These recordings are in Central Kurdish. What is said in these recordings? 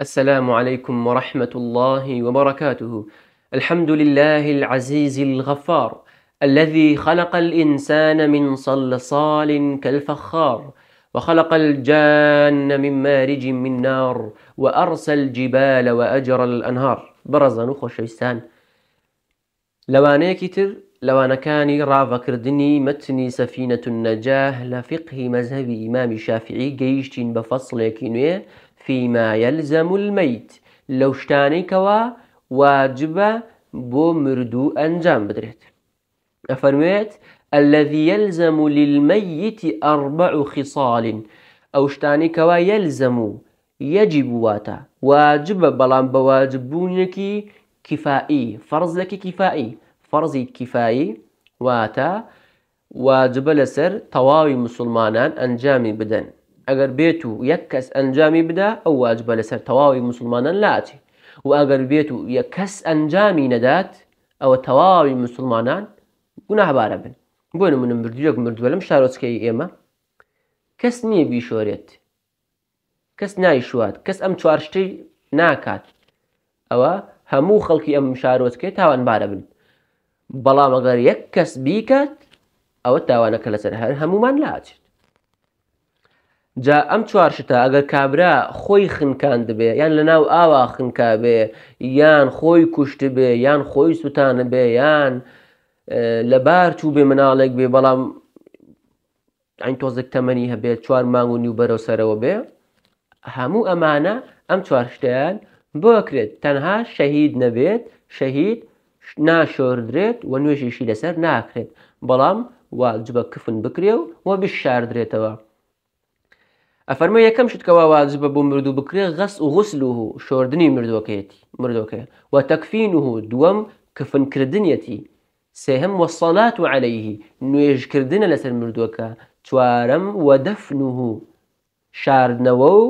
السلام عليكم ورحمة الله وبركاته الحمد لله العزيز الغفار الذي خلق الإنسان من صلصال كالفخار وخلق الجان من مارج من نار وأرسى الجبال وأجرى الأنهار نخو خشيستان لەوانەیەکی كتر لوانا كاني رافا كردني متني سفينة فقهی لفقه مذهب إمام گەیشتین جيشتين بفصل نوێ فيما يلزم الميت لو شتانيكوا واجب بو مردو أنجام بدريت أفرميت الذي يلزم للميت أربع خصال أو شتانيكوا يلزم يجب واتا واجب بلان بواجبونكي كفائي فرض لك كفائي فرض كفائي واتا واجب لسر تواوي مسلمانان أنجامي بدن ئەگەر بێت و یەک کەس ئەنجامی بدا ئەو واجبە لەسەر تەواوی مسلمانان لاچی و ئەگەر بێت و یە کەس ئەنجامی نەدات ئەوە تەواوی مسلمانان گوناهبارە بن بۆ منم بردوێک مردووە لەم شارۆچکەی ئێمە کەس نییە بیشۆرێت کەس نایشوات کەس ئەم چوار شتەی ناکات ئەوە هەموو خەڵکی ئەم شارۆچکەی تاوانبارە بن بەڵام ئەگەر یەک کەس بیکات ئەوە تاوانەکە لەسەر هەر هەمومان لاچێت جا ئەم چوارشتە ئەگەر کابرا خۆی خنکان دەبێ یان لە ناو ئاوا خنکا بێ یان خۆی کوشت بێ یان خۆی سووتانە بێ یان لە بار چوو بێ مناڵێک بێ بەڵام ئەین تۆزێک تەمەنی هەبێت چوار مانگ و نیوبەرەو سەرەوە بێ هەموو ئەمانە ئەم چوار شتیان بۆکرێت تەنها شەهید نەبێت شەهید ناشۆردرێت و نوێژیشی لەسەر ناکرێت بەڵام واجبە کفن بکرێ و وە بشاردرێتەوە ئەفەرمە یەکەم شتکەوا واجبە بۆ مردوو بکرێ غەس و غسل و شۆردنی مردۆکەیەتی مردۆکە و تەکفین و دووەم کفنکردنیەتی سێهم وەسەڵات و عليهەیهی نوێژکردنە لەسەر مردووەکە چوارم وەدەفن و شاردنەوە و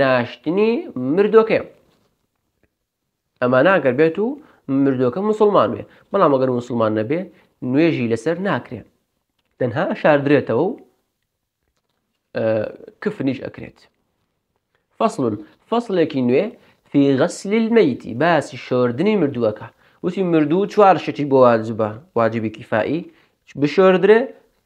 ناشتنی مردۆکێ ئەمە ناگەر بێت و مردۆکە مسلمان بێ بەڵام ئەگەر مسلمان نەبێ نوێژی لەسەر ناکرێ تەنها شاردرێتەوە و کفنیش ئەکرێت فەصل فەصلێکی نوێ فی غەسلیل مەیتی باسی شۆردنی مردووەکە وتی مردوو چوار شتی بۆ واجبە واجبی کیفایی بشۆردرێ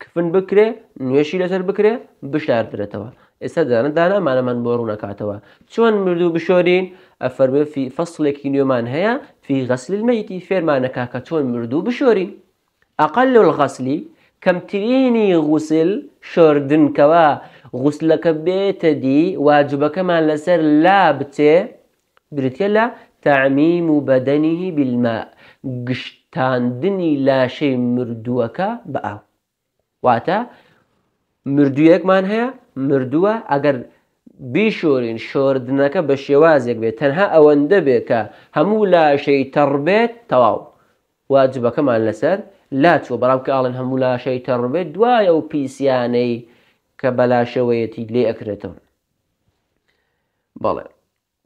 کفن بکرێ نوێشی لەسەر بکرێ بشاردرێتەوە ئێستا داە دانامانەمان بۆ ڕوونەکاتەوە چۆن مردوو بشۆرین ئەفەرمە فەصلێکی نوێمان هەیە فی غەسلیل مەیتی فێرمانەکە کە چۆن مردوو بشۆرین ئەقل لەڵ غەسلی کەمترینی غوسل شۆردنکەوە غوسلەکە بێتە دی واجبەکەمان لەسەر لا بچێ بریتە لە تعمیم و بەدەنیهی بیلمە گشتاندنی لاشەی مردووەکە بە ئاو واتە مردوویەکمان هەیە مردووە ئەگەر بیشۆرین شۆردنەکە بە شێوازێک بێت تەنها ئەوەندە بێت کە هەموو لاشەی تەڕبێت تەواو واجبەکەمان لەسەر لا چوە بەڵام کە ئاڵن هەموو لاشەی تەڕبێت دوایە و پیسیانەی کە بەلاشەوەیەتی لێ ئەکرێتەوە بەڵێ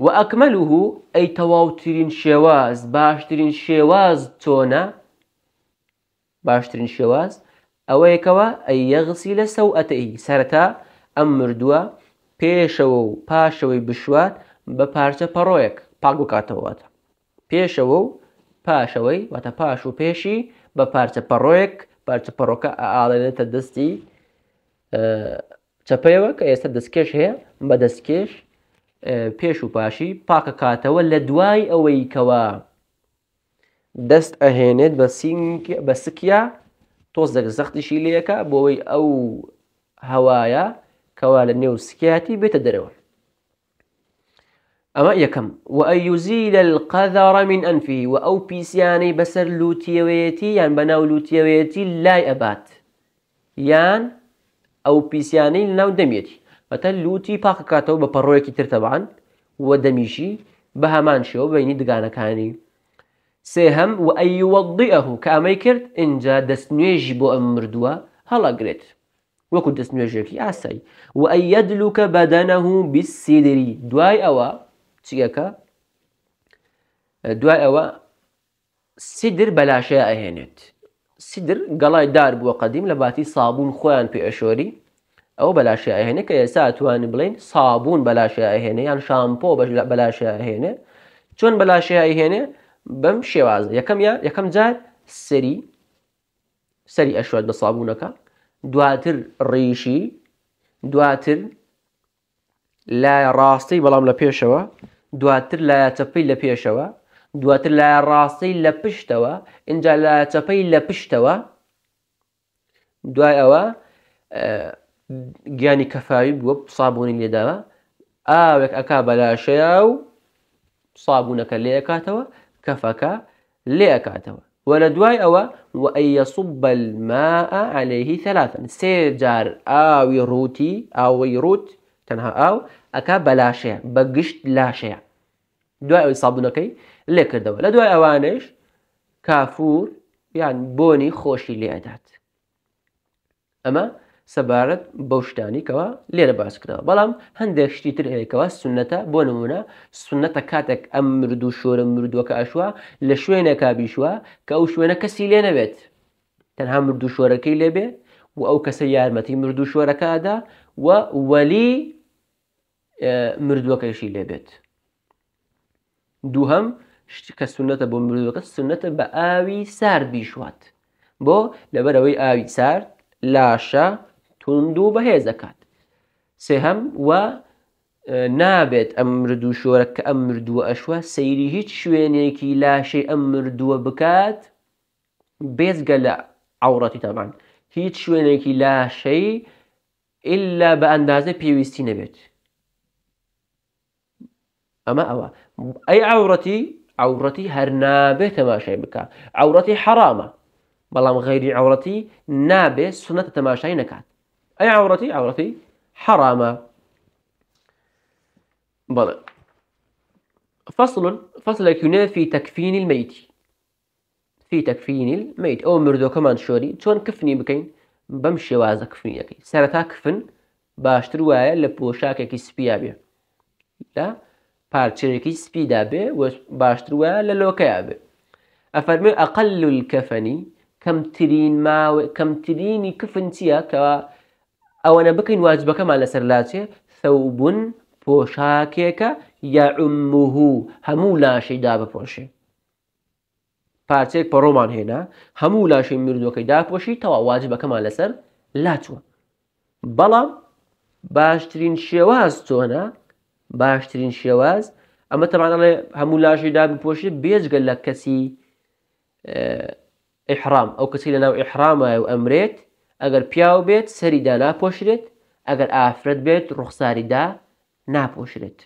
و ئەکمەلوه ئەی تەواوترین شێواز باشترین شێواز چۆنە باشترین شێواز ئەوەیەکەوە ئەی یەغسی لە سەو ئەتەئی سەرەتا ئەم مردووە پێشەوە و پاشەوەی بشوات بە پارچە پەڕۆیەک پاک بکاتەوەواتە پێشەوە و پاشەوەی واتە پاش و پێشی بە پارچە پەڕۆیەک پارچە پەڕۆکە ئاڵێنێتە دەستی چپەیەوە کە ئێستا دەستکێش هەیە بە دەستکێش پێش و پاشی پاکە کاتەوە لە دوای ئەوەی کەوە دەست ئەهێنێت بە سینگ بە سکیا تۆز دەک زەختیشی لەکە بۆەوەی ئەو هەوایە کەوا لە نێو سکیاتی بێتە دەرەوە ئەمە یەکەم و ئەیوزی لە قەذاڕە من ئەنفی و ئەو پیسیانەی بەسەر لوتیەوەیەتی یان بەناو لوتیەوەیەتی لای ئەبات یان ئەو پیسیانەی لەناو دەمێتی بەتە لوتی پاقکاتەوە بە پەڕۆیەکی ترتەبان طبعا دەمیشی بە هەمان شێوە بینی دگانەکانی سێهم و ئەی وەڵدیئەهوو کە ئەمەی کرد اینجا دەست نوێژی بۆ ئەم مردووە هەڵەگرێت وەکو دەست و اي يدلوك بدنه بیسیدری دواي اوا تيكا دواي اوا سيدر بەلاشەیە ئەهێنێت سیدر گەڵای دار بووە قەدیم لە باتی سابوون خۆیان پێئشۆری ئەو بەلاشە ئەهێنە کە ئێسا توان بڵین سابوون بەلاشە ئەهێنە یان شامپۆ بەلاشە ئەهێنێ چۆن بەلاشە ئەهێنێ بەم شێواز یەکەم یا یەکەم جار سەری سەری ئەشوات بە سابوونەکە دواتر ڕیشی دواتر لای ڕاستی بەڵام لە پێشەوە دواتر لایەتەپی لە پێشەوە دواتر لە ڕاستەی لە پشتەوە اینجا لە چەپەی لە پشتەوە دوای ئەوە گیانی کەفاوی بووە سابوونی لێداوە ئاوێک ئەک بەلاشەیە و سابوونەکە لێ ئەکاتەوە کەفەکە لێ ئەکاتەوە وەرە دوای ئەوە و ئەیەسوب بەلما عليهەیهی تەلاتن سێ جار ئاوی ڕووتی ئاوەی ڕوت تەنها ئاو ئەک بەلاشەیە بە گشت لاشەیە دوای ئەوی سابونەکەی لێ کردەوە لە دوای ئەوانش کافور یان بۆنی خۆشی لێدات ئەمە سەبارەت بەو شتانیکەوە لێرە باس کردەوە بەڵام هەندێک شتی تر هەیەکەوە سنەتە بۆ نمونە سنەتە کاتێک ئەم مرد و شۆرە مردووەکە ئاشوە لە شوێنێکا بیشوە کە ئەو شوێنە کەسی لێ نەبێت تەنها مرد و شۆرەکەی لێبێ و ئەو کەسە یارمەتی مرد و شۆرەکەدا و وەلی مردووەکەیشی لێبێت دووهم شتی کە سونەتە بۆ مرۆڤەکە سونەتە بە ئاوی سارد بیشوات بۆ لەبەرەوەی ئاوی سارد لاشە تونند و بەهێز دەکات سێهم وە نابێت ئەم مردوو شۆرە کە ئەم مردووە ئەشوە سەیری هیچ شوێنێکی لاشەی ئەم مردووە بکات بێزگە لە ئاوڕەتی تامان هیچ شوێنێکی لاشەی ئللا بە ئەندازە پێویستی نەبێت ئەمە ئەوە عورتي عورتي عورەتی هەر نابێ بك عورتي حرامة بلام غيري عورتي نابه سنة سنەتە تەماشای نكات أي عورتي عورتي حرامە بلى فصل فصل كنا في تكفين الميت في تكفين الميت أو مردو كمان شوري تون كفني بكين بمشي وازا كفني يكي سرتا كفن باشتر وايا لبوشاكي سبيابي لا پارچێکی سپیدا بێ باشتر وایە لە لۆکەیا بێ ئەفەرمێ ئەقل کەفەنی کەمترین ماوە کەمترینی کفن چییە کەوا ئەوەنە بکەین واجبەکەمان لەسەر لاچێ سەوبون پۆشاکێکە یاعمموهوو هەموو لاشەی دا بپۆشێ پارچێک پەڕۆمان هێنا هەموو لاشەی مردوەکەی داپۆشی تەوا واجبەکەمان لەسەر لاچوە بەڵام باشترین شێواز تۆنا باشترین شێواز ئەمە تەمانڵێ هەموو لاشی دابپۆشی بێجگەل لە کەسی ئحرام ئەو کەسی لە ناو ئحرامە و ئەمرێت ئەگەر پیاو بێت سەریدا ناپۆشرێت ئەگەر ئافرەت بێت ڕوخساریدا ناپۆشرێت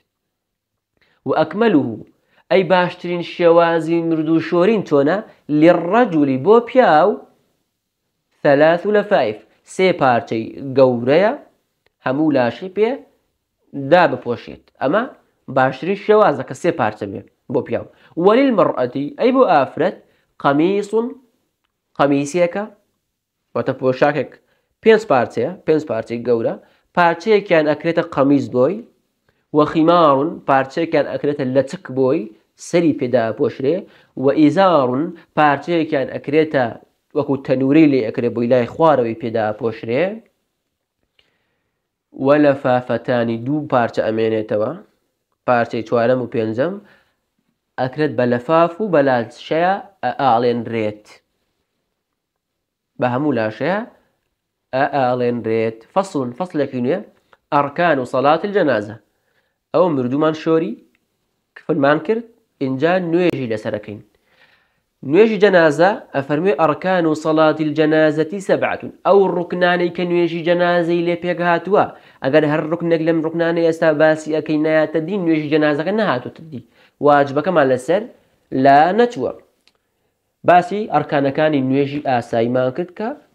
و ئەکمەل و ئەی باشترین شێوازی مرد و شۆرین چۆنە لێ ڕەجولی بۆ پیاو ثلاث و لە فیف سێ پارچەی گەورەیە هەموو لاشی پێ دا بپۆشێت ئەمە باشترین شێوازە کە سێ پارچە بێ بۆ پیاو وەلیل مەڕەتی ئەی بۆ ئافرەت قەمیسون قەمیسیەکە وتە پۆشاکێک پێنج پارچەیە پێنج پارچەی گەورە پارچەیەکیان ئەکرێتە قەمیز بۆی وەخیماڕون پارچەیەکیان ئەکرێتە لەچک بۆی سەری پێدا پۆشرێ و ئیزارون پارچەیەکیان ئەکرێتە وەکو تەنوری لێ ئەکرێ بۆی لای خوارەوەی پێدا پۆشرێ وە لە فافەتانی دوو پارچە ئەمێنێتەوە پارچەی چوارەم و پێنجەم ئەکرێت بە لەفاف و بەلاشەیە ئاڵێنرێت بە هەموو لاشەیە ئاڵێنرێت فەسڵون فەسلێکی نوێ ئەڕکان و سەڵاتی جەنازە ئەو مردومان شۆری کفنمان کرد اینجا نوێژی لەسەرەکەین نوێژی جنازة أفرمي أركان صلاة الجنازة سبعة أو الركنان ڕوکنانەی کە نوێژی جەنازەی لێ پێک هاتووە ئەگەر هەر ڕوکنێک لەم ڕوکنانە ئێستا باسی ئەەکەی نایەتە دی نوێژی جەنازەکە نەهاتوت لا نتوى باسي أركان كان ئاسایمان آساي ما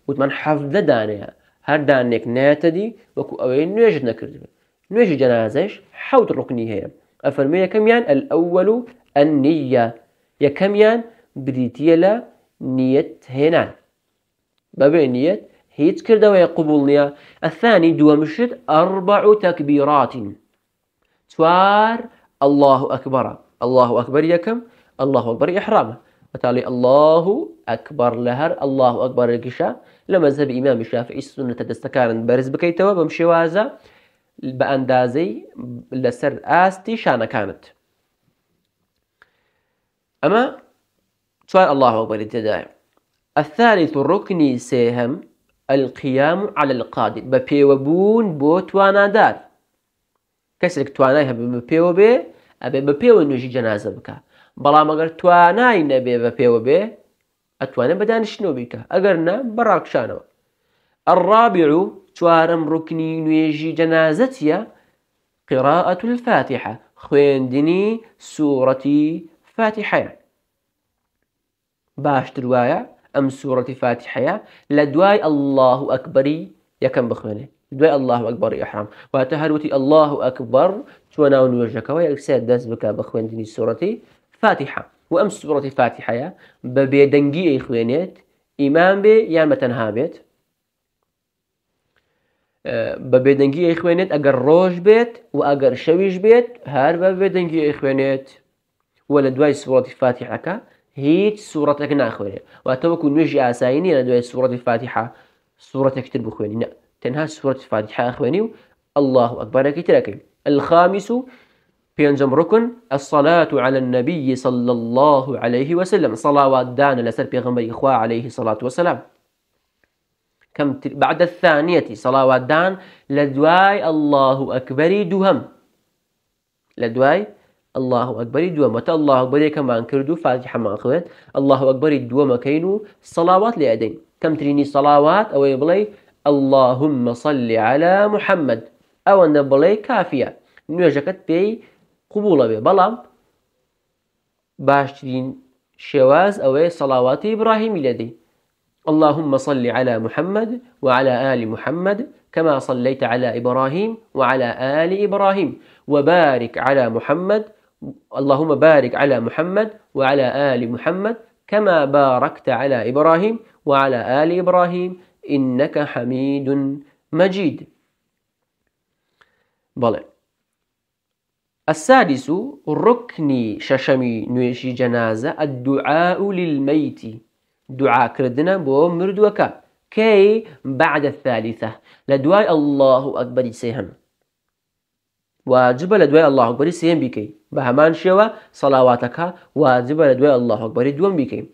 وتمان حەفدە حفظ هەر هر دانيك ناتدي وكو أوي نوێژ نكرد نوێژی جنازة حوت ڕوکنی هەیە ئەفەرمێ یەکەمیان ئەل ئەووەلو ئەننیە بريتيلا نيت هنان هێنان نيت هيت هیچ کردەوەی قوبول نییە ئەثانی دووەمشت ئەربع الله أكبر الله أكبر يكم الله أكبر إحرامه بەتاڵی الله أكبر لهر هەر الله أكبر لە لما ئیمامی شافعی سنتە دەستەکانن بەرز بکەیتەوە بەم شێوازە باندازي لسر آستي شانا كانت أما سؤال الله أكبر تدايم الثالث الركن سيهم القيام على القادر بپیوبون بو توانادار کەسێک توانای هەبێ بە پێوە بێ ئەبێ بە پێوە نوێژی جەنازە بکە بەڵام ئەگەر نبي ببي وبي أتوانا بدان شنو بەدانشتنەوە أقرنا براك شانو الرابع توارم ركني چوارم جنازتيا قراءة الفاتحة خويندني سورتي فاتحة يعني. باش تروايا أم سورة فاتحة لدواي الله الله يا كم بخوێنێ دواي الله أكبر يا حرام هەروتی الله أكبر چوە ناو ويا یەکسەر دەست بخوين بە خوێندنی سوورەتی فاتحە و ئەم سوورەتی فاتحەیە يا إخوانيت إمام بي يا بێ یان بەتەنها بێت بە بێدەنگی ئەی خوێنێت ئەگەر ڕۆژ بێت و ئەگەر شەویش بێت هەر بە بێدەنگی ئەی خوێنێت هيت سورة اكنا واتەوەکو واتوكو نجي اسايني لە سورة الفاتحة سورة اكتر بخويني نا تنها سورة الفاتحة اخويني الله اكبر اكتر الخامس في پێنجم ركن الصلاة على النبي صلى الله عليه وسلم صلوات دان لسر بيغمبر إخوة عليه الصلاة والسلام كم تل... بعد الثانية صلوات دان لدواي الله أكبر دوهم لدواي الله أكبر دوما الله أكبر كما كردو فاتحة ما خوين الله أكبر دوما كينو صلوات لأدين كم تريني صلوات أو يبلي اللهم صل على محمد أو أن بلي كافية نواجهكت بي قبول بي بلام باشترين شواز أو صلوات إبراهيم لدي اللهم صل على محمد وعلى آل محمد كما صليت على إبراهيم وعلى آل إبراهيم وبارك على محمد اللهم بارك على محمد وعلى آل محمد كما باركت على إبراهيم وعلى آل إبراهيم إنك حميد مجيد بلى السادس ركني ششمي نوشي جنازة الدعاء للميت دعاء كردنا بو مردوكا كي بعد الثالثة لدواء الله أكبر سيهم واجب لە الله أكبر سێن بكي بهمان شوا صلواتك واجب واجبە لە دوای الله هەکبەری دووەم بیکەین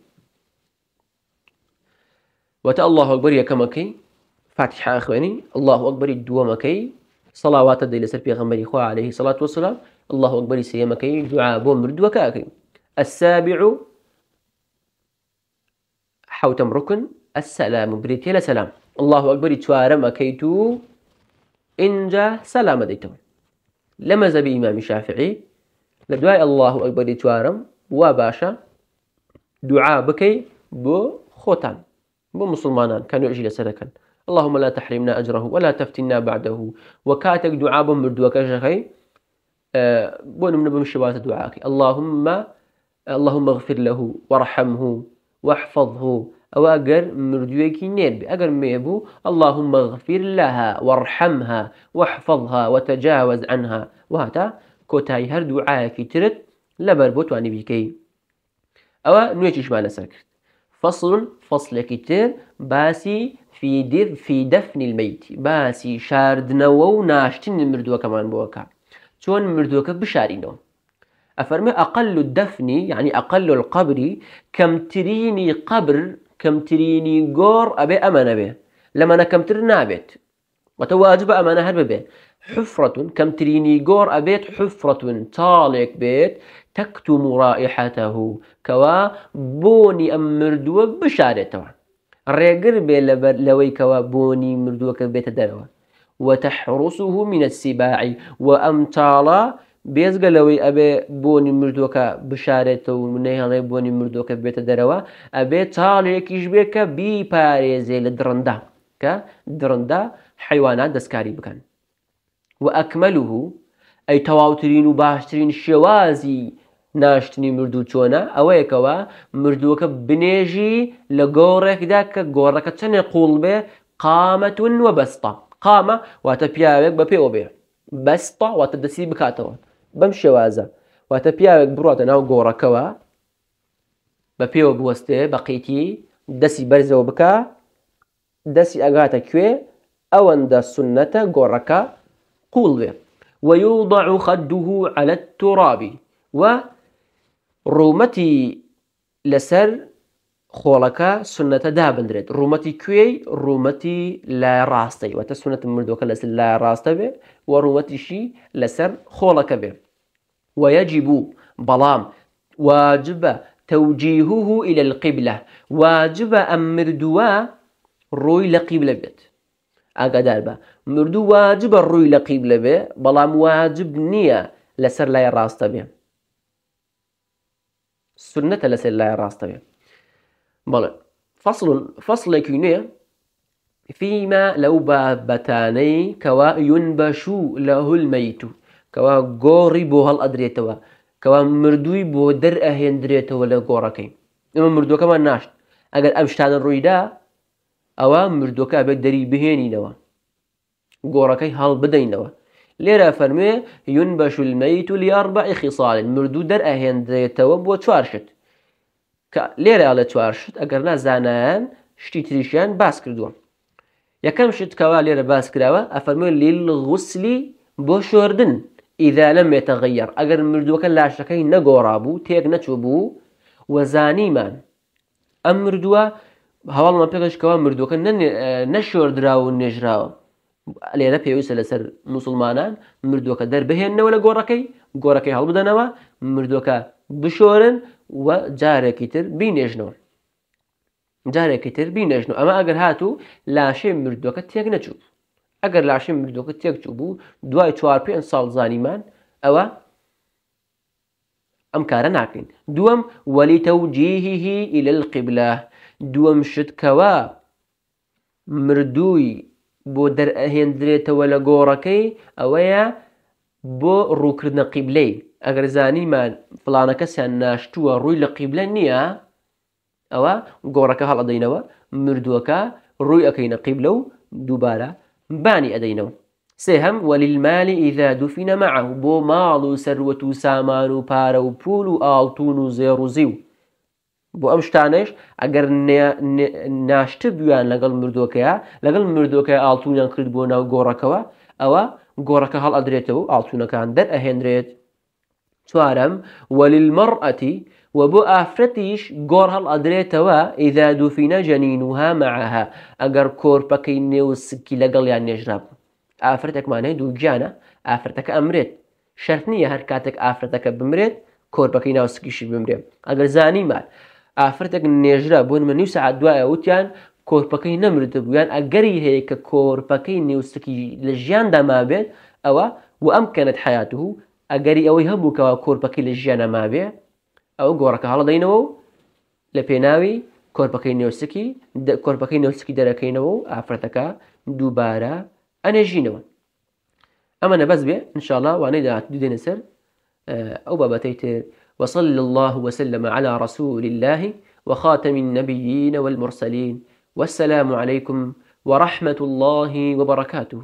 وەتە الله هەکبەر یەکەمەکەی فاتحة أخواني الله أكبر دوم كي صلوات دەی لەسەر پێغەمبەری خوا عليه سەڵات وسلام الله أكبر ئەکبەری سێمەکەی دوعا بۆ وكاكي السابع حوتم ركن السلام بريتي سلام الله أكبر توارم كيتو إنجا سلام ديتون لما زبي إمام شافعي لدعاء الله أكبر ئەکبەری وباشا دعاء بكي بو خوتان بو مسلمان كانوا مسلمانان کە اللهم لا تحرمنا أجره ولا تفتنا بعده وكاتك دعاء بمردوك شخي أه بون من بمشبات دعاك اللهم اللهم اغفر له وارحمه واحفظه أو أجر مردوكي نيب أجر ميبو اللهم اغفر لها وارحمها واحفظها وتجاوز عنها وهتا كوتاي هر دعاكي ترد لبر بوتواني بيكي أو نويتش معنا سكرت فصل فصل كتير باسي في دف في دفن الميت باسي شاردنەوە و ناشتنی مردووەکەمان بۆکە چۆن مردووەکە بشارینەوە ئەفەرمە أقل الدفن يعني أقل القبر كم تريني قبر کەمترینی گۆڕ ئەبێ ئەمەە بێ لەمەە کەمتر نابێت وەتە واجب بە ئەمانە هەر ببێ حفرەتون کەمترینی گۆڕ ئەبێت حفرەتون تاڵێک بێت تەکت و مڕائحەتەه کەوا بۆنی ئەم مردووە بشارێتەوە ڕێگر بێ لەوەی کەوا بۆنی مردووەکە بێتە دەرەوە وتەحڕوسه منە سیباعی و ئەم تاڵە بێزگە لەوەی ئەبێ بۆنی مردوەکە بشارێتەوە و منەیڵێ بۆنی مردوەکە بێتە دەرەوە ئەبێ چاڵێکیش بێ کە بیپارێزێ لە درڕندا کە درڕندا حیوانات دەستکاری بکەن و ئەکمەلوه ئەی تەواوترین و باشترین شێوازی ناشتنی مردوو چۆنە ئەوەیەکەوە مردووەکە بنێژی لە گۆڕێکدا کە گۆڕەکە چنێ قوڵ بێ قامەتون وە بەستە قامە واتە پیاوێک بە پێوە بێ بەستە واتە دەسی بکاتەوە بەم شێوازە واتە پیاوێک بڕاتە ناو گۆڕەکەەوە بە پێوە بوەستێ بە قیتی دەسی بەرزەوە بکە دەسی ئەگاتە کوێ ئەوەندە سنەتە گۆڕەکە قوڵ بێ وەیوضع خەدوه على التراب و ڕومەتی لەسەر خۆڵەکە سنەتە دابدرێت ڕومەتی کوێی ڕومەتی لای ڕاستەی وەتە سنەت مردوەکە لەسەر لای ڕاستە بێ و ڕومەتیشی لەسەر خۆڵەکە بێت ويجب بلام واجب توجيهه إلى القبلة واجب أم مردوا روي لقبلة بيت أقدر بە مردوو واجب الروي لقبلة بي بلام واجب نية لسر لا ڕاستە بێ سنة لسر لا ڕاستە بێ بڵێ فصل فصل نوێ فيما لو بابتاني كوا ينبشو له الميت کەوا گۆڕی بۆ هەڵ ئەدرێتەوە کەوا مردووی بۆ دەر ئەهێندرێتەوە لە گۆڕەکەی ئمە مردوەکەمان ناشت ئەگەر ئەم شتانە ڕوویدا ئەوە مردوەکە بێت دەری بهێنینەوە گۆڕەکەی هەڵ بدەینەوە لێرە فەرمێ یون بەشولمەیت و لیار بە ئیخیساڵن مردوو دەر ئەهێندرێتەوە بۆ چوارشت کە لێرە لە چوارشت ئەگەر نازانایان شتی تریشیان باس کردووە یەکەم شتکەوا لێرە باس کراوە ئەفەرمێ لیل غوسلی بۆ شوردن ئیدا لەم مێتەغەیەر ئەگەر مردووەکە لاشەکەی نەگۆڕا بوو تێک نەچوو بوو وەزانیمان ئەم مردووە هەواڵمان پێکەشکەوە مردووەکە نەشۆردرا و نێژراوە لێرە پێویستە لەسەر مسلمانان مردووەکە دەربهێنەوە لە گۆڕەکەی گۆڕەکەی هەڵبدەنەوە مردووەکە بشۆرن و جارێکی تر بینێژنەوە جارێکی تر بینێژن ئەمە ئەگەر هاتوو لاشێ مردووەکە تێک نەچوو ئەگەر لاشی مردوەکە تێکچوو بوو دوای چوار پێ ساڵ زانیمان ئەوە ئەم کارە ناکەین دووەم وەلیتە و جیهیهی ئیل القیبلە دووەم شتکەوە مردووی بۆ دەرئەهێندرێتەوە لە گۆڕەکەی ئەوەیە بۆ ڕووکردنە قیبلەی ئەگەر زانیمان فلانەکەسیان ناشتووە ڕووی لە قیبلە نییە ئەوە گۆڕەکە هەڵەدەینەوە مردووەکە ڕووی ئەەکەینە قیبلە و دووبارە بانی ئەدەینەوە سێهم وەلیلمالی ئیدا دوفینە مەعه بۆ ماڵ و سەروەت و سامان و پارە و پول و ئاڵتون و زێڕوزی و بۆ ئەم شتانش ئەگەر ناشتە بیان لەگەڵ مردۆکەیە لەگەڵ مردۆکە ئاڵتونیان کرد بۆ ناو گۆڕەکەەوە ئەوە گۆڕەکە هەڵ ئەدرێتەوە ئاڵتونەکان دەر ئەهێنرێت چوارم وللمرأة وبو ئافرەتیش گۆڕ هەڵ ئەدرێتەوە ئیدا دوفینە جەنینوها مەعاها ئەگەر کۆرپەکەی نێوسکی لەگەڵیان نێژرا بوو ئافرەتێکمانەی دووگیانە ئافرەتەکە ئەمرێت شەرت نییە هەر کاتێک ئافرەتەکە بمرێت کۆرپەکەی ناوسکیشی بمرێت ئەگەر زانیمان ئافرەتێک نێژرا بوون من نی سعات دوایە وتیان کۆرپەکەی نەمرتە بوویان ئەگەری هەیە کە کۆرپەکەی نێوسکی لە ژیاندا مابێت ئەوە و ئەم کەنت حیاته ئەگەری ئەوەی هەبوو کەەوە کۆرپەکەی لە ژیانە مابێ ئەو گۆڕەکە هەڵدەینەوە و لە پێناوی کۆرپەکەی نوێوسکی نوسکی نوێوسکی دەرەکەینەوە و ئافرەتەکە دووبارە ئەنێژینەوە ئەمە نەبەس بێ انشاءله وانەی داات دێنە سەر ئەو آه، بابەتەی تر وصل الله وسلم على رسول الله وخاتم النبيين والمرسلين والسلام عليكم ورحمة الله وبركاته